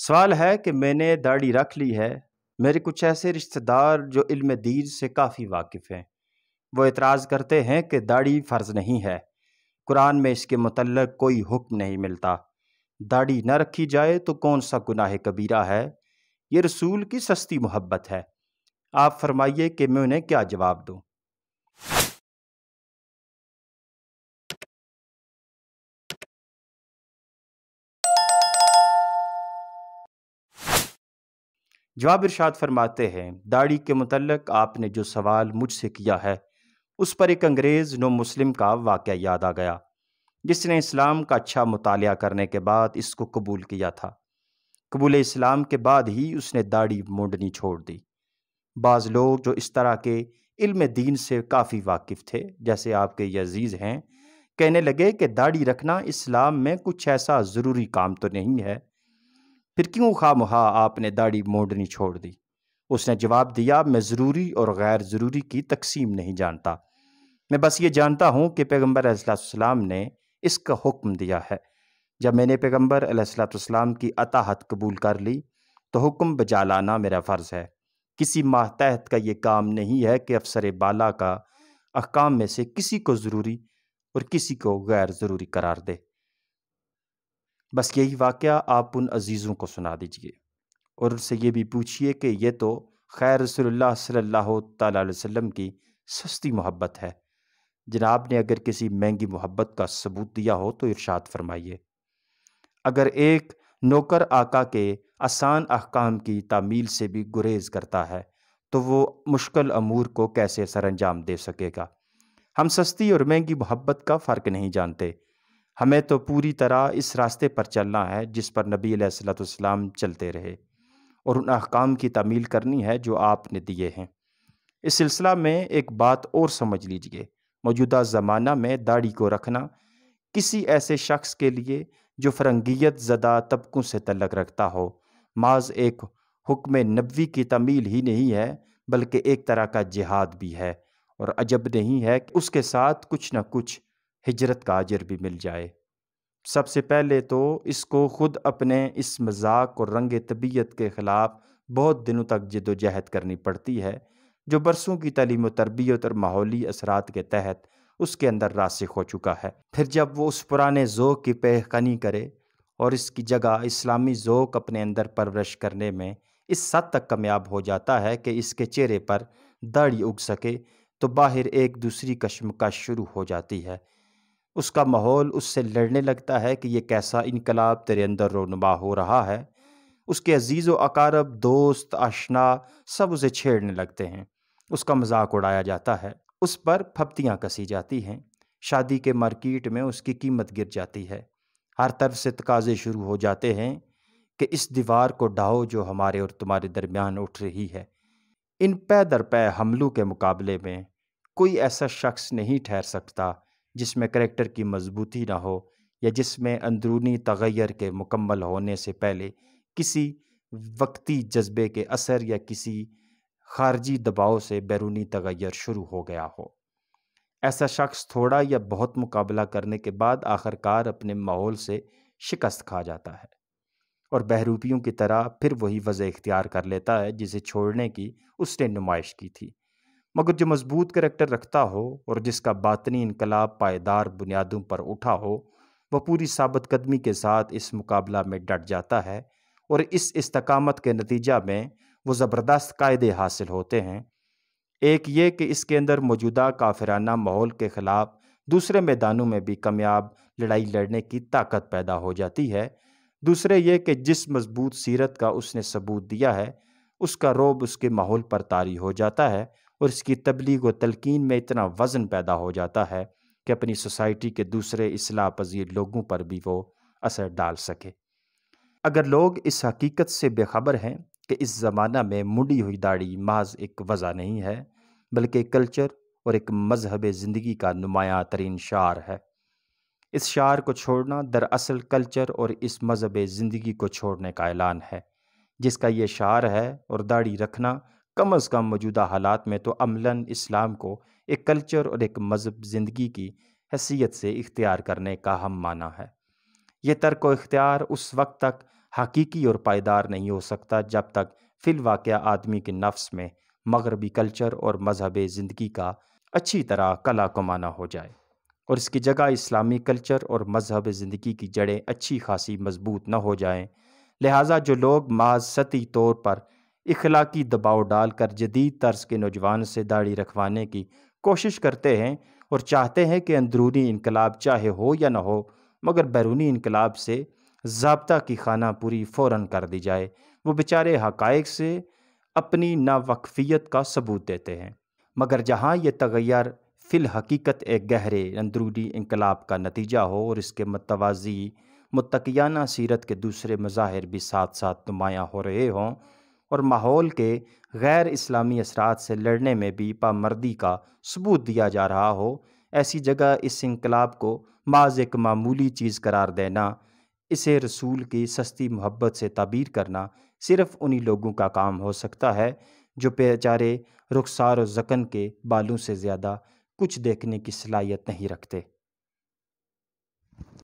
सवाल है कि मैंने दाढ़ी रख ली है मेरे कुछ ऐसे रिश्तेदार जो इल्म दीन से काफ़ी वाकिफ़ हैं वो एतराज़ करते हैं कि दाढ़ी फ़र्ज़ नहीं है कुरान में इसके मतलब कोई हुक्म नहीं मिलता दाढ़ी न रखी जाए तो कौन सा गुनाह कबीरा है ये रसूल की सस्ती मोहब्बत है आप फरमाइए कि मैं उन्हें क्या जवाब दूँ जवाब इरशाद फरमाते हैं दाढ़ी के मतलब आपने जो सवाल मुझसे किया है उस पर एक अंग्रेज़ नो मुस्लिम का वाक़ याद आ गया जिसने इस्लाम का अच्छा मुताल करने के बाद इसको कबूल किया था कबूल इस्लाम के बाद ही उसने दाढ़ी मुंडनी छोड़ दी बाज़ लोग जो इस तरह के इल्म दीन से काफ़ी वाकिफ़ थे जैसे आपके ये अजीज़ हैं कहने लगे कि दाढ़ी रखना इस्लाम में कुछ ऐसा ज़रूरी काम तो नहीं है फिर क्यों खामहा आपने दाढ़ी मोड़नी छोड़ दी उसने जवाब दिया मैं ज़रूरी और गैर ज़रूरी की तकसीम नहीं जानता मैं बस ये जानता हूँ कि पैगम्बर अलैहिस्सलाम ने इसका हुक्म दिया है जब मैंने पैगम्बर अलैहिस्सलाम की अताहत कबूल कर ली तो हुक्म बजा लाना मेरा फ़र्ज़ है किसी मातहत का ये काम नहीं है कि अफसर बाला का अहकाम में से किसी को ज़रूरी और किसी को गैर ज़रूरी करार दे बस यही वाक़ आप उन अज़ीज़ों को सुना दीजिए और उनसे ये भी पूछिए कि यह तो खैर रसोल्ला सल्ह तसम की सस्ती मोहब्बत है जनाब ने अगर किसी महंगी मोहब्बत का सबूत दिया हो तो इरशाद फरमाइए अगर एक नौकर आका के आसान अहकाम की तामील से भी गुरेज करता है तो वो मुश्किल अमूर को कैसे सरंजाम दे सकेगा हम सस्ती और महंगी मोहब्बत का फ़र्क नहीं जानते हमें तो पूरी तरह इस रास्ते पर चलना है जिस पर नबी सलाम चलते रहे और उन अहकाम की तमील करनी है जो आपने दिए हैं इस सिलसिला में एक बात और समझ लीजिए मौजूदा ज़माना में दाढ़ी को रखना किसी ऐसे शख्स के लिए जो फरंगियत ज़दा तबकों से तलक रखता हो माज एक हुक्म नबी की तमील ही नहीं है बल्कि एक तरह का जिहाद भी है और अजब नहीं है कि उसके साथ कुछ ना कुछ हिजरत का अजर भी मिल जाए सबसे पहले तो इसको खुद अपने इस मजाक और रंग तबीयत के ख़िलाफ़ बहुत दिनों तक जदोजहद करनी पड़ती है जो बरसों की तलीम तरबियत और माहौली असरात के तहत उसके अंदर रासिक हो चुका है फिर जब वो उस पुराने ओक़ की पेहकनी करे और इसकी जगह इस्लामी ओक़ अपने अंदर परवरिश करने में इस हद तक कामयाब हो जाता है कि इसके चेहरे पर दाढ़ी उग सके तो बाहर एक दूसरी कश्मकश शुरू हो जाती है उसका माहौल उससे लड़ने लगता है कि यह कैसा इनकलाब तेरे अंदर रोनुमा हो रहा है उसके अजीज़ व अकारब दोस्त आशना सब उसे छेड़ने लगते हैं उसका मजाक उड़ाया जाता है उस पर फप्तियाँ कसी जाती हैं शादी के मार्किट में उसकी कीमत गिर जाती है हर तरफ से तकाजे शुरू हो जाते हैं कि इस दीवार को डाओ जो हमारे और तुम्हारे दरमियान उठ रही है इन पै दर पै हमलों के मुकाबले में कोई ऐसा शख्स नहीं ठहर सकता जिसमें करेक्टर की मजबूती ना हो या जिसमें अंदरूनी तगैर के मुकम्मल होने से पहले किसी वक्ती जज्बे के असर या किसी खारजी दबाव से बैरूनी तगैर शुरू हो गया हो ऐसा शख्स थोड़ा या बहुत मुकाबला करने के बाद आखिरकार अपने माहौल से शिकस्त खा जाता है और बहरूपियों की तरह फिर वही वजह इख्तियार कर लेता है जिसे छोड़ने की उसने नुमाइश की थी मगर जो मजबूत करेक्टर रखता हो और जिसका बातनी इनकलाब पायदार बुनियादों पर उठा हो वह पूरी साबित कदमी के साथ इस मुकाबला में डट जाता है और इस इस्तकामत के नतीजा में वो ज़बरदस्त कायदे हासिल होते हैं एक ये कि इसके अंदर मौजूदा काफिराना माहौल के ख़िलाफ़ दूसरे मैदानों में भी कामयाब लड़ाई लड़ने की ताकत पैदा हो जाती है दूसरे ये कि जिस मजबूत सीरत का उसने सबूत दिया है उसका रोब उसके माहौल पर तारी हो जाता है और इसकी तबलीग व तलकिन में इतना वज़न पैदा हो जाता है कि अपनी सोसाइटी के दूसरे असलाह पजीर लोगों पर भी वो असर डाल सके अगर लोग इस हकीकत से बेखबर हैं कि इस ज़माना में मुड़ी हुई दाढ़ी माज़ एक वजह नहीं है बल्कि कल्चर और एक मजहब ज़िंदगी का नुमाया तरीन शार है इस शार को छोड़ना दरअसल कल्चर और इस मजहब ज़िंदगी को छोड़ने का ऐलान है जिसका ये शार है और दाढ़ी रखना कम अज़ कम मौजूदा हालात में तो अमला इस्लाम को एक कल्चर और एक मज़हब ज़िंदगी की हैसियत से इख्तियार करने का हम माना है यह तर्क व इख्तियार उस वक्त तक हकीकी और पायदार नहीं हो सकता जब तक वाक़ आदमी के नफ्स में मगरबी कल्चर और मजहब ज़िंदगी का अच्छी तरह कला कमाना हो जाए और इसकी जगह इस्लामी कल्चर और मजहब ज़िंदगी की जड़ें अच्छी खासी मजबूत न हो जाएं लिहाजा जो लोग माज सती तौर पर इखलाकी दबाव डालकर जदीद तर्ज के नौजवान से दाढ़ी रखवाने की कोशिश करते हैं और चाहते हैं कि अंदरूनी इनकलाब चाहे हो या ना हो मगर बैरूनी इनकलाब से जबता की खाना पूरी फ़ौर कर दी जाए वो बेचारे हक़ से अपनी नावकफ़ियत का सबूत देते हैं मगर जहाँ ये तगैर फ़िल हकीकत एक गहरे अंदरूनी इनकलाब का नतीजा हो और इसके मतवाजी मतकियाना सीरत के दूसरे मज़ाहिर भी साथ साथ नुमाया हो रहे हों और माहौल के गैर इस्लामी असरात से लड़ने में भी पामर्दी का सबूत दिया जा रहा हो ऐसी जगह इस इनकलाब को माज एक मामूली चीज़ करार देना इसे रसूल की सस्ती मोहब्बत से ताबीर करना सिर्फ़ उन्हीं लोगों का काम हो सकता है जो बेचारे रुखसार और जकन के बालों से ज़्यादा कुछ देखने की सलाहियत नहीं रखते